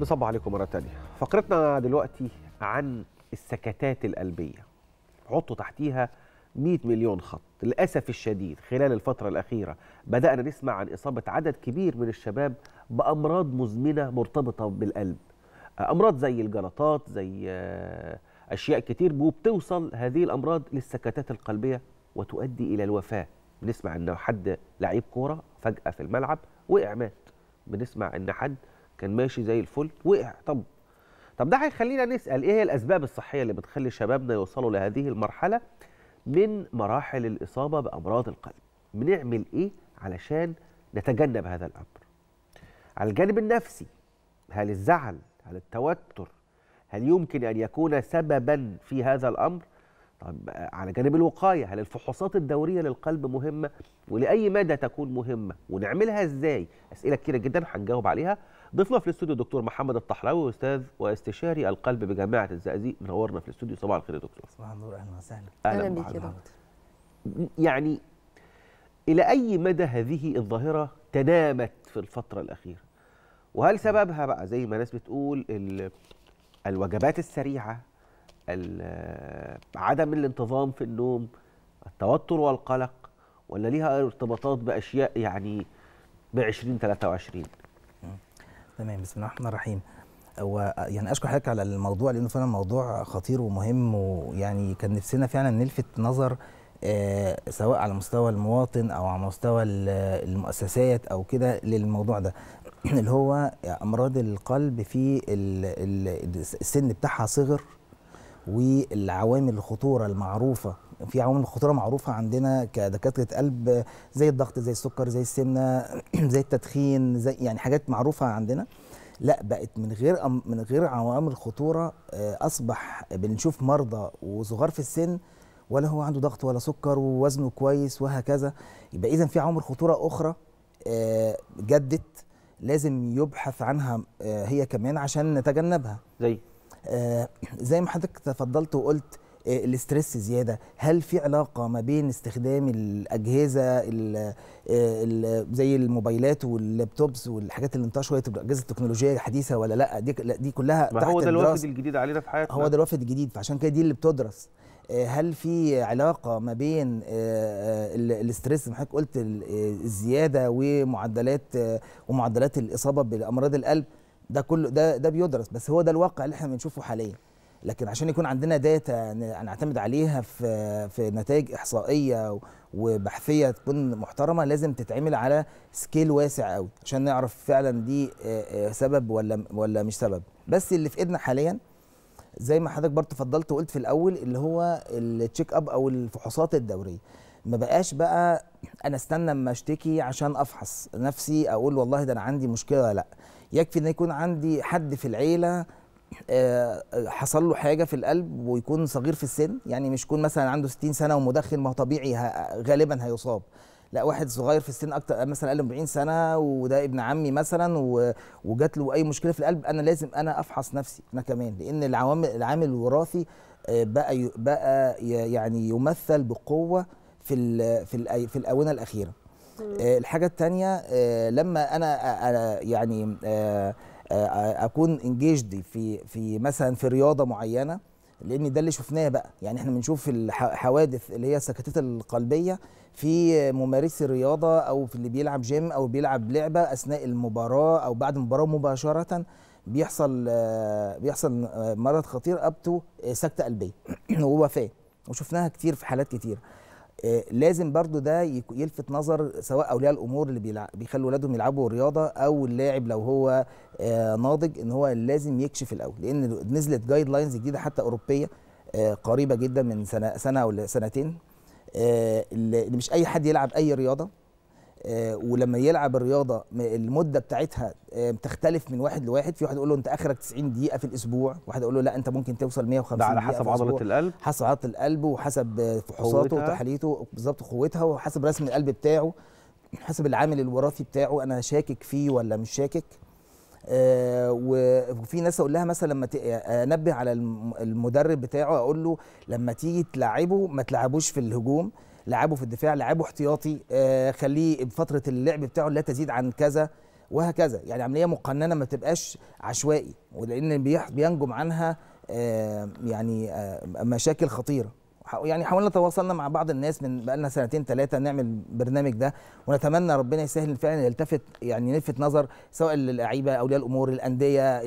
نصب عليكم مرة تانية فقرتنا دلوقتي عن السكتات القلبية حطوا تحتيها 100 مليون خط للأسف الشديد خلال الفترة الأخيرة بدأنا نسمع عن إصابة عدد كبير من الشباب بأمراض مزمنة مرتبطة بالقلب أمراض زي الجلطات زي آه، أشياء كتير وبتوصل هذه الأمراض للسكتات القلبية وتؤدي إلى الوفاة بنسمع أن حد لعيب كورة فجأة في الملعب وقع مات بنسمع أن حد كان ماشي زي الفل وقع طب طب ده هيخلينا نسال ايه هي الاسباب الصحيه اللي بتخلي شبابنا يوصلوا لهذه المرحله من مراحل الاصابه بامراض القلب بنعمل ايه علشان نتجنب هذا الامر على الجانب النفسي هل الزعل هل التوتر هل يمكن ان يكون سببا في هذا الامر طب على جانب الوقايه هل الفحوصات الدوريه للقلب مهمه ولاي مدى تكون مهمه ونعملها ازاي اسئله كتيره جدا هنجاوب عليها ضيفنا في الاستوديو الدكتور محمد الطحلاوي استاذ واستشاري القلب بجامعه الزقازيق منورنا في الاستوديو صباح الخير يا دكتور صباح النور اهلا وسهلا اهلا بيك يا دكتور يعني الى اي مدى هذه الظاهره تنامت في الفتره الاخيره وهل سببها بقى زي ما ناس بتقول الوجبات السريعه عدم الانتظام في النوم التوتر والقلق ولا ليها ارتباطات باشياء يعني ب 20 23 تمام بسم الله الرحمن الرحيم هو يعني اشكر حضرتك على الموضوع لانه فعلا موضوع خطير ومهم ويعني كان نفسنا فعلا نلفت نظر آه، سواء على مستوى المواطن او على مستوى المؤسسات او كده للموضوع ده اللي هو امراض القلب في السن بتاعها صغر والعوامل الخطوره المعروفه في عوامل خطوره معروفه عندنا كدكاتره قلب زي الضغط زي السكر زي السمنه زي التدخين زي يعني حاجات معروفه عندنا لا بقت من غير من غير عوامل خطوره آه، اصبح بنشوف مرضى وصغار في السن ولا هو عنده ضغط ولا سكر ووزنه كويس وهكذا يبقى اذا في عوامل خطوره اخرى آه، جدت لازم يبحث عنها آه، هي كمان عشان نتجنبها زي آه، زي ما حضرتك تفضلت وقلت آه، الاسترس زياده هل في علاقه ما بين استخدام الاجهزه الـ آه، الـ زي الموبايلات واللابتوبس والحاجات اللي انتشرت أجهزة التكنولوجيه الحديثه ولا لا دي دي كلها ما تحت هو ده الوافد الجديد علينا في حياتنا هو ده الوافد الجديد فعشان كده دي اللي بتدرس هل في علاقه ما بين الاسترس ما حضرتك قلت الزياده ومعدلات ومعدلات الاصابه بامراض القلب ده كله ده ده بيدرس بس هو ده الواقع اللي احنا بنشوفه حاليا لكن عشان يكون عندنا داتا نعتمد عليها في في نتائج احصائيه وبحثيه تكون محترمه لازم تتعمل على سكيل واسع قوي عشان نعرف فعلا دي سبب ولا ولا مش سبب بس اللي في ايدنا حاليا زي ما حضرتك برضه فضلت وقلت في الاول اللي هو التشيك اب او الفحوصات الدوريه ما بقاش بقى انا استنى اما اشتكي عشان افحص نفسي اقول والله ده انا عندي مشكله لا يكفي ان يكون عندي حد في العيله آه، حصل له حاجه في القلب ويكون صغير في السن يعني مش يكون مثلا عنده 60 سنه ومدخن ما هو طبيعي غالبا هيصاب لا واحد صغير في السن اكتر مثلا اقل من 40 سنه وده ابن عمي مثلا وجات له اي مشكله في القلب انا لازم انا افحص نفسي انا كمان لان العوامل العامل الوراثي آه، بقى بقى يعني يمثل بقوه في الـ في الـ في الاونه الاخيره آه، الحاجه الثانيه آه، لما انا آه، يعني اكون انجيجد في في مثلا في رياضه معينه لان ده اللي شفناه بقى يعني احنا بنشوف الحوادث اللي هي السكتات القلبيه في ممارسي الرياضه او في اللي بيلعب جيم او بيلعب لعبه اثناء المباراه او بعد المباراه مباشره بيحصل بيحصل مرض خطير ابتو سكته قلبيه ووفاه وشفناها كتير في حالات كتير آه، لازم برضو ده يلفت نظر سواء اولياء الامور اللي بيلع... بيخلوا ولادهم يلعبوا رياضه او اللاعب لو هو آه، ناضج ان هو لازم يكشف الاول لان نزلت جايد لاينز جديده حتى اوروبيه آه، قريبه جدا من سنه سنه او سنتين اللي مش اي حد يلعب اي رياضه آه، ولما يلعب الرياضه المده بتاعتها آه، بتختلف من واحد لواحد في واحد يقول له انت اخرك 90 دقيقه في الاسبوع واحد يقول له لا انت ممكن توصل 150 ده على حسب عضله القلب حسب عضله القلب وحسب فحوصاته وتحاليته بالظبط قوتها وحسب رسم القلب بتاعه حسب العامل الوراثي بتاعه انا شاكك فيه ولا مش شاكك آه وفي ناس اقول لها مثلا لما انبه على المدرب بتاعه اقول له لما تيجي تلعبه ما تلعبوش في الهجوم لعبه في الدفاع لعبه احتياطي آه، خليه بفتره اللعب بتاعه لا تزيد عن كذا وهكذا يعني عمليه مقننه ما تبقاش عشوائي ولان بينجم عنها آه، يعني آه، مشاكل خطيره يعني حاولنا تواصلنا مع بعض الناس من بقالنا سنتين ثلاثه نعمل البرنامج ده ونتمنى ربنا يسهل فعلا يلتفت يعني نلفت نظر سواء للاعيبه اولياء الامور الانديه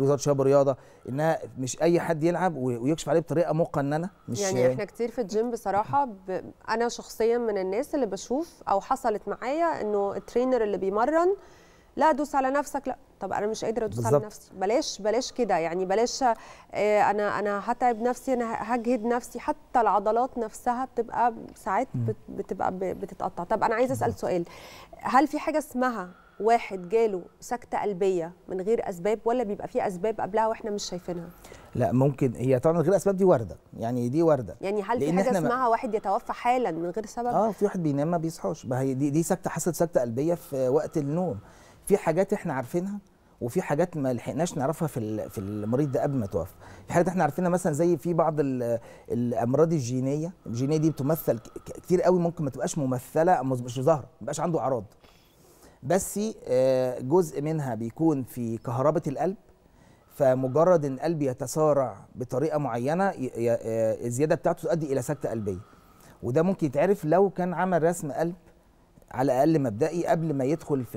وزاره الشباب والرياضه انها مش اي حد يلعب ويكشف عليه بطريقه مقننه مش يعني احنا كتير في الجيم بصراحه ب... انا شخصيا من الناس اللي بشوف او حصلت معايا انه الترينر اللي بيمرن لا دوس على نفسك لا طب انا مش قادره ادوس على نفسي بلاش بلاش كده يعني بلاش آه، انا انا هتعب نفسي انا هجهد نفسي حتى العضلات نفسها بتبقى ساعات بتبقى بتتقطع طب انا عايزه اسال سؤال هل في حاجه اسمها واحد جاله سكتة قلبية من غير أسباب ولا بيبقى في أسباب قبلها وإحنا مش شايفينها؟ لا ممكن هي طبعا من غير أسباب دي واردة يعني دي واردة يعني هل في حاجة اسمها ما... واحد يتوفى حالا من غير سبب؟ اه في واحد بينام ما بيصحوش ما هي دي دي سكتة حصلت سكتة قلبية في وقت النوم في حاجات احنا عارفينها وفي حاجات ما لحقناش نعرفها في في المريض ده قبل ما توفى في حاجات احنا عارفينها مثلا زي في بعض الامراض الجينيه الجينيه دي بتمثل كتير قوي ممكن ما تبقاش ممثله مش ظاهره ما يبقاش عنده اعراض بس آه، جزء منها بيكون في كهربه القلب فمجرد ان القلب يتسارع بطريقه معينه آه، الزياده بتاعته تؤدي الى سكته قلبيه وده ممكن يتعرف لو كان عمل رسم قلب على الاقل مبدئي قبل ما يدخل في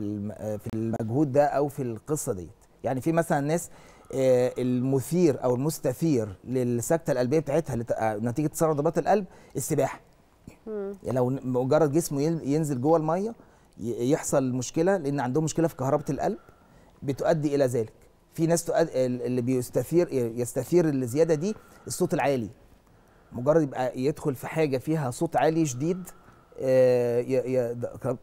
في المجهود ده او في القصه ديت يعني في مثلا ناس آه، المثير او المستثير للسكته القلبيه بتاعتها آه، نتيجه تسرع ضربات القلب السباحه يعني لو مجرد جسمه ينزل جوه الميه يحصل مشكله لان عندهم مشكله في كهربه القلب بتؤدي الى ذلك في ناس اللي بيستثير يستثير الزياده دي الصوت العالي مجرد يبقى يدخل في حاجه فيها صوت عالي شديد آه،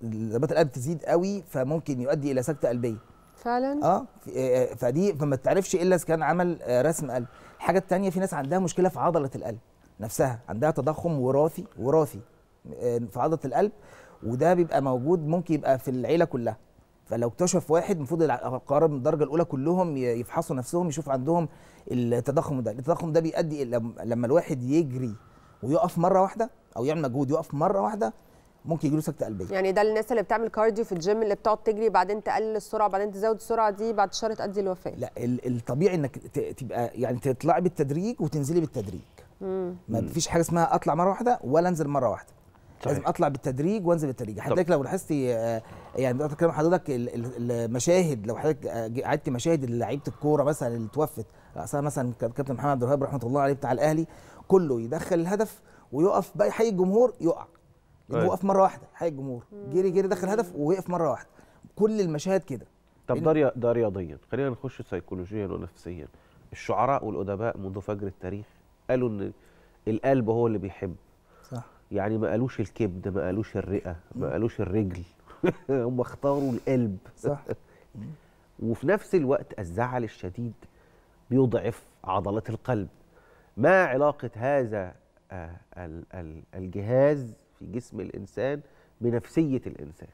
ضربات القلب تزيد قوي فممكن يؤدي الى سكته قلبيه فعلا اه, آه،, آه، فدي فما تعرفش الا اذا كان عمل رسم قلب الحاجه الثانيه في ناس عندها مشكله في عضله القلب نفسها عندها تضخم وراثي وراثي في عضله القلب وده بيبقى موجود ممكن يبقى في العيله كلها فلو اكتشف واحد المفروض القارب من الدرجه الاولى كلهم يفحصوا نفسهم يشوف عندهم التضخم ده التضخم ده بيؤدي لما الواحد يجري ويقف مره واحده او يعمل مجهود يقف مره واحده ممكن يجيله سكته قلبيه يعني ده الناس اللي بتعمل كارديو في الجيم اللي بتقعد تجري بعدين تقلل السرعه بعدين تزود السرعه دي بعد شهر تؤدي للوفاه لا الطبيعي انك تبقى يعني تطلعي بالتدريج وتنزلي بالتدريج مم. ما فيش حاجه اسمها اطلع مره واحده ولا انزل مره واحده صحيح. لازم اطلع بالتدريج وانزل بالتدريج حضرتك لو لاحظتي آه، يعني بقدر كلام حضرتك المشاهد لو حضرتك قعدتي مشاهد لعيبه الكوره مثلا اللي توفت راسها مثلا كابتن محمد عبد الوهاب رحمه الله عليه بتاع الاهلي كله يدخل الهدف ويقف بقى حي الجمهور يقع لانه وقف طيب. مره واحده حي الجمهور جري جري دخل هدف ووقف مره واحده كل المشاهد كده طب ده ده رياضيا خلينا نخش سيكولوجيا ونفسيا الشعراء والادباء منذ فجر التاريخ قالوا ان القلب هو اللي بيحب صح يعني ما قالوش الكبد ما قالوش الرئه ما قالوش الرجل هم اختاروا القلب صح وفي نفس الوقت الزعل الشديد بيضعف عضلات القلب ما علاقه هذا آه، الجهاز في جسم الإنسان بنفسية الإنسان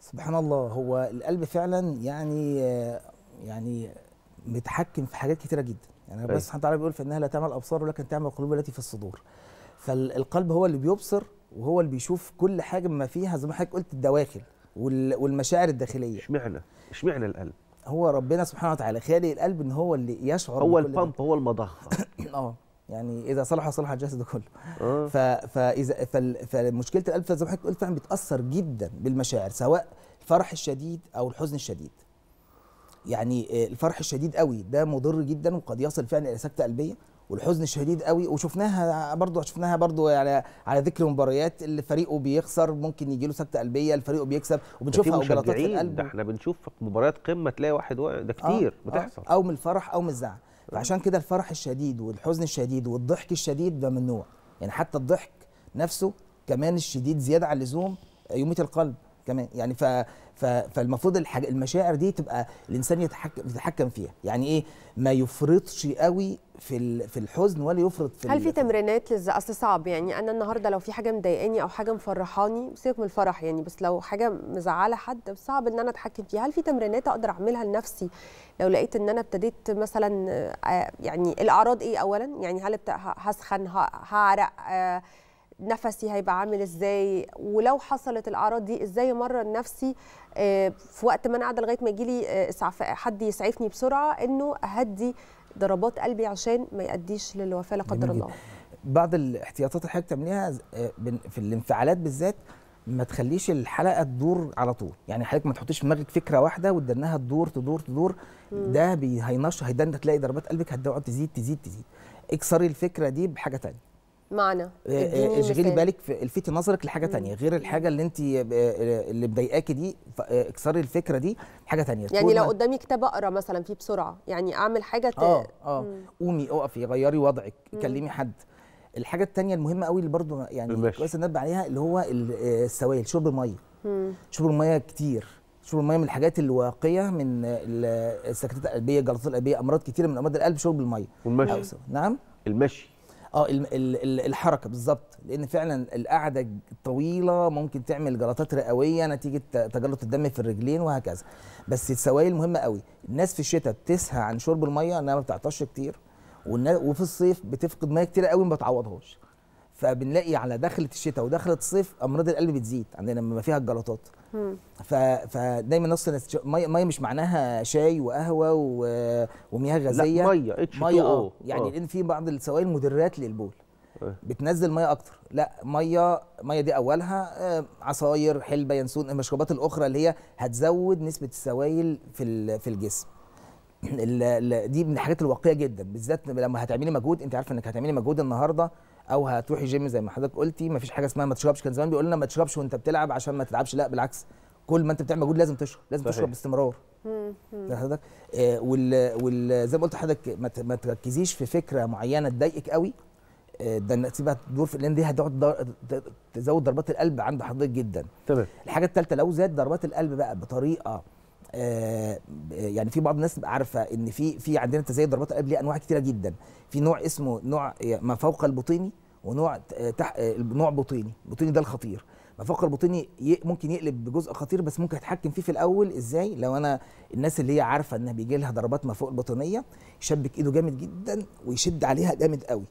سبحان الله هو القلب فعلا يعني آه، يعني متحكم في حاجات كتيرة جدا يعني بس طيب. سبحانه وتعالى بيقول فإنها لا تعمل الأبصار ولكن تعمل القلوب التي في الصدور فالقلب هو اللي بيبصر وهو اللي بيشوف كل حاجة ما فيها زي ما حضرتك قلت الدواخل والمشاعر الداخلية اشمعنى اشمعنى القلب هو ربنا سبحانه وتعالى خالق القلب ان هو اللي يشعر هو البامب هو المضخه اه يعني اذا صلح صلح الجسد كله آه. فاذا فمشكله القلب زي ما حضرتك قلت فعلا بتاثر جدا بالمشاعر سواء الفرح الشديد او الحزن الشديد يعني الفرح الشديد قوي ده مضر جدا وقد يصل فعلا الى سكته قلبيه والحزن الشديد قوي وشفناها برضو شفناها برضو على على ذكر المباريات اللي فريقه بيخسر ممكن يجي له سكته قلبيه الفريق بيكسب وبنشوفها غلطات في القلب ده احنا بنشوف مباريات قمه تلاقي واحد ده كتير آه, آه، بتحصل آه او من الفرح او من الزعل فعشان كده الفرح الشديد والحزن الشديد والضحك الشديد ده ممنوع يعني حتى الضحك نفسه كمان الشديد زياده عن اللزوم يميت القلب كمان يعني ف... فالمفروض المشاعر دي تبقى الانسان يتحكم فيها يعني ايه ما يفرطش قوي في في الحزن ولا يفرط في هل في تمرينات لز اصل صعب يعني انا النهارده لو في حاجه مضايقاني او حاجه مفرحاني سيبك من الفرح يعني بس لو حاجه مزعله حد صعب ان انا اتحكم فيها هل في تمرينات اقدر اعملها لنفسي لو لقيت ان انا ابتديت مثلا آه، يعني الاعراض ايه اولا يعني هل هسخن هعرق آه، نفسي هيبقى عامل ازاي ولو حصلت الاعراض دي ازاي امرن نفسي آه، في وقت ما انا قاعده لغايه ما يجي لي حد يسعفني بسرعه انه اهدي ضربات قلبي عشان ما يؤديش للوفاه لا قدر الله بعض الاحتياطات اللي حضرتك بتعمليها آه، في الانفعالات بالذات ما تخليش الحلقه تدور على طول يعني حضرتك ما تحطيش في دماغك فكره واحده وتدنها تدور تدور تدور مم. ده هينشط هيدن تلاقي ضربات قلبك هتقعد تزيد تزيد تزيد اكسري الفكره دي بحاجه ثانيه معنى اشغلي إيه، إيه، إيه، بالك الفتي نظرك لحاجه تانية غير الحاجه اللي انت آه، اللي مضايقاكي دي آه، اكسري الفكره دي حاجه تانية يعني لو قدامي كتاب اقرا مثلا فيه بسرعه يعني اعمل حاجه اه اه قومي اقفي غيري وضعك كلمي حد الحاجه التانية المهمه قوي اللي برضو يعني كويس ننبه عليها اللي هو آه، السوائل شرب الميه شرب الميه كتير شرب الميه من الحاجات الواقيه من السكتات القلبيه الجلطات القلبيه امراض كتيره من امراض القلب شرب الميه والمشي نعم المشي اه الحركه بالظبط لان فعلا القعده الطويله ممكن تعمل جلطات رئويه نتيجه تجلط الدم في الرجلين وهكذا بس السوائل مهمه قوي الناس في الشتاء بتسهى عن شرب الميه انها ما بتعطش كتير وفي الصيف بتفقد ميه كتير قوي ما بتعوضهاش فبنلاقي على دخله الشتاء ودخله الصيف امراض القلب بتزيد عندنا لما فيها الجلطات فدايما نص الناس ميه مش معناها شاي وقهوه ومياه غازيه لا ميه اتش ميه اه يعني آه. لان في بعض السوائل مدرات للبول إيه. بتنزل ميه اكتر لا ميه ميه دي اولها آه، عصاير حلبه ينسون المشروبات الاخرى اللي هي هتزود نسبه السوائل في في الجسم دي من الحاجات الواقعيه جدا بالذات لما هتعملي مجهود انت عارفه انك هتعملي مجهود النهارده او هتروحي جيم زي ما حضرتك قلتي ما فيش حاجه اسمها ما تشربش كان زمان بيقول لنا ما تشربش وانت بتلعب عشان ما تلعبش لا بالعكس كل ما انت بتعمل مجهود لازم تشرب لازم صحيح. تشرب باستمرار حضرتك آه، وال, زي ما قلت لحضرتك ما تركزيش في فكره معينه تضايقك قوي آه، ده سيبها تدور في لان دي هتقعد تزود ضربات القلب عند حضرتك جدا تمام الحاجه الثالثه لو زاد ضربات القلب بقى بطريقه آه، يعني في بعض الناس عارفه ان في في عندنا تزايد ضربات القلب ليه انواع كتيره جدا في نوع اسمه نوع ما فوق البطيني ونوع آه، تح... آه، نوع بطيني البطيني ده الخطير فقر بطيني ي... ممكن يقلب بجزء خطير بس ممكن اتحكم فيه في الاول ازاي لو انا الناس اللي هي عارفه انها بيجي لها ضربات ما فوق البطنيه يشبك ايده جامد جدا ويشد عليها جامد قوي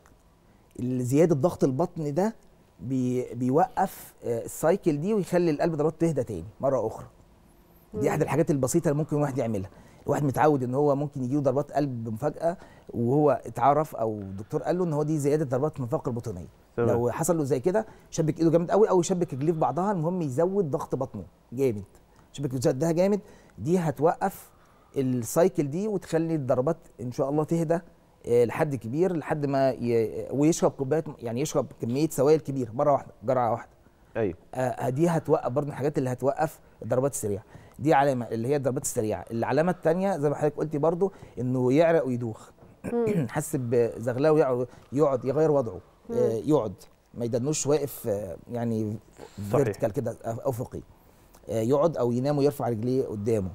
زياده ضغط البطن ده بي... بيوقف آه، السايكل دي ويخلي القلب ضربات تهدى تاني مره اخرى دي احد الحاجات البسيطه اللي ممكن الواحد يعملها الواحد متعود ان هو ممكن يجيله ضربات قلب مفاجاه وهو اتعرف او الدكتور قال له ان هو دي زياده ضربات المنفاق البطنيه لو حصل له زي كده شبك ايده جامد قوي او يشبك رجليه في بعضها المهم يزود ضغط بطنه جامد شبك ده جامد دي هتوقف السايكل دي وتخلي الضربات ان شاء الله تهدى آه، لحد كبير لحد ما ي... ويشرب كوبايه يعني يشرب كميه سوائل كبيره مره واحده جرعه واحده ايوه آه دي هتوقف برضه الحاجات اللي هتوقف الضربات السريعه دي علامه اللي هي الضربات السريعه العلامه الثانيه زي ما حضرتك قلتي برضو انه يعرق ويدوخ حس بزغلله يقعد يغير وضعه آه، يقعد ما يدنوش واقف آه، يعني فيرتيكال كده افقي آه، يقعد او ينام ويرفع رجليه قدامه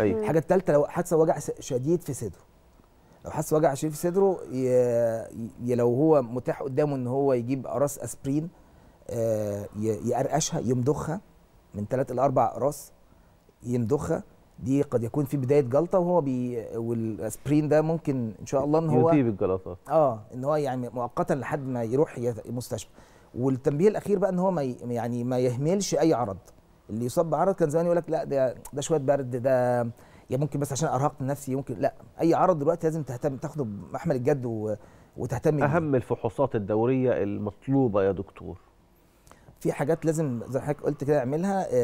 ايوه الحاجه الثالثه لو حاسس وجع شديد في صدره لو حاسس وجع شديد في صدره ي... لو هو متاح قدامه ان هو يجيب اقراص اسبرين يقرقشها يمضخها من ثلاث الى اربع اقراص يمضخها دي قد يكون في بدايه جلطه وهو بي والاسبرين ده ممكن ان شاء الله ان هو يطيب الجلطات اه ان هو يعني مؤقتا لحد ما يروح المستشفى والتنبيه الاخير بقى ان هو ما يعني ما يهملش اي عرض اللي يصاب بعرض كان زمان يقول لك لا ده ده شويه برد ده يا ممكن بس عشان ارهقت نفسي ممكن لا اي عرض دلوقتي لازم تهتم تاخده بمحمل الجد وتهتم اهم الفحوصات الدوريه المطلوبه يا دكتور في حاجات لازم زي ما حضرتك قلت كده اعملها آه،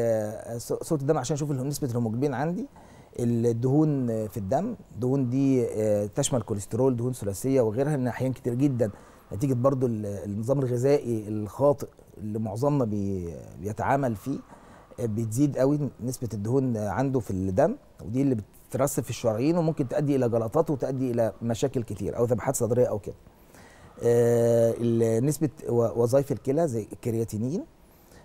آه، صوره الدم عشان اشوف نسبه الهيموجلوبين عندي الدهون في الدم الدهون دي آه، تشمل كوليسترول دهون ثلاثيه وغيرها من احيان كتير جدا نتيجه برضو النظام الغذائي الخاطئ اللي معظمنا بيتعامل فيه بتزيد قوي نسبه الدهون عنده في الدم ودي اللي بتترسب في الشرايين وممكن تؤدي الى جلطات وتؤدي الى مشاكل كتير او ذبحات صدريه او كده آه، نسبه وظائف الكلى زي الكرياتينين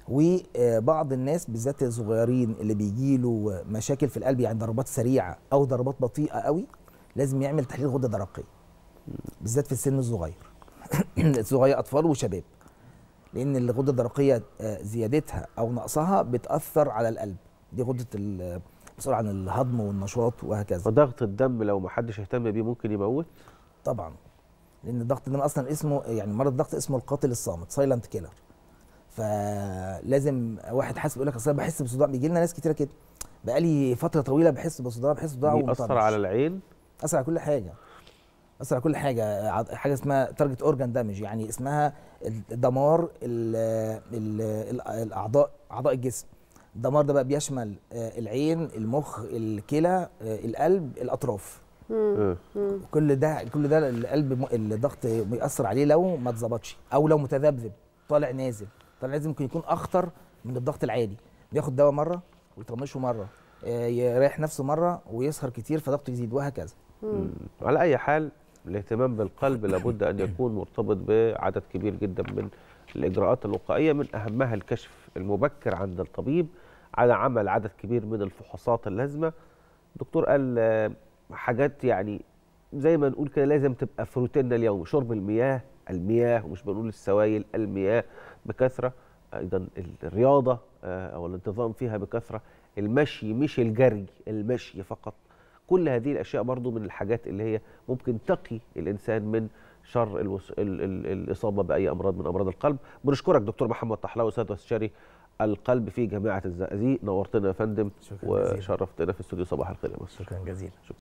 وبعض الناس بالذات الصغيرين اللي بيجي له مشاكل في القلب يعني ضربات سريعه او ضربات بطيئه قوي لازم يعمل تحليل غده درقيه بالذات في السن الصغير صغير اطفال وشباب لان الغده الدرقيه زيادتها او نقصها بتاثر على القلب دي غده المسؤول عن الهضم والنشاط وهكذا فضغط الدم لو ما حدش اهتم بيه ممكن يموت طبعا لان الضغط ده اصلا اسمه يعني مرض الضغط اسمه القاتل الصامت سايلنت كيلر فلازم واحد حاسس يقول لك اصل بحس بصداع بيجي لنا ناس كتيره كده بقالي فتره طويله بحس بصداع بحس بصداع بيأثر على العين اثر على كل حاجه اثر على كل حاجه حاجه اسمها تارجت اورجان دامج يعني اسمها دمار الاعضاء اعضاء الجسم الدمار ده بقى بيشمل آه، العين المخ الكلى آه، القلب الاطراف آه. كل ده كل ده القلب الضغط بيأثر عليه لو ما اتظبطش او لو متذبذب طالع نازل طالع نازل ممكن يكون اخطر من الضغط العادي بياخد دواء مره ويطنشه مره آه، يريح نفسه مره ويسهر كتير فضغطه يزيد وهكذا على اي حال الاهتمام بالقلب لابد ان يكون مرتبط بعدد كبير جدا من الاجراءات الوقائيه من اهمها الكشف المبكر عند الطبيب على عمل عدد كبير من الفحوصات اللازمه دكتور قال حاجات يعني زي ما نقول كده لازم تبقى في روتيننا اليومي شرب المياه المياه ومش بنقول السوائل المياه بكثره ايضا الرياضه آه، او الانتظام فيها بكثره المشي مش الجري المشي فقط كل هذه الاشياء برضو من الحاجات اللي هي ممكن تقي الانسان من شر الوص... ال... ال... الاصابه باي امراض من امراض القلب بنشكرك دكتور محمد طحلاوي استاذ واستشاري القلب في جامعه الزقازيق نورتنا يا فندم وشرفتنا في استوديو صباح الخير يا شكرا جزيلا شكرا.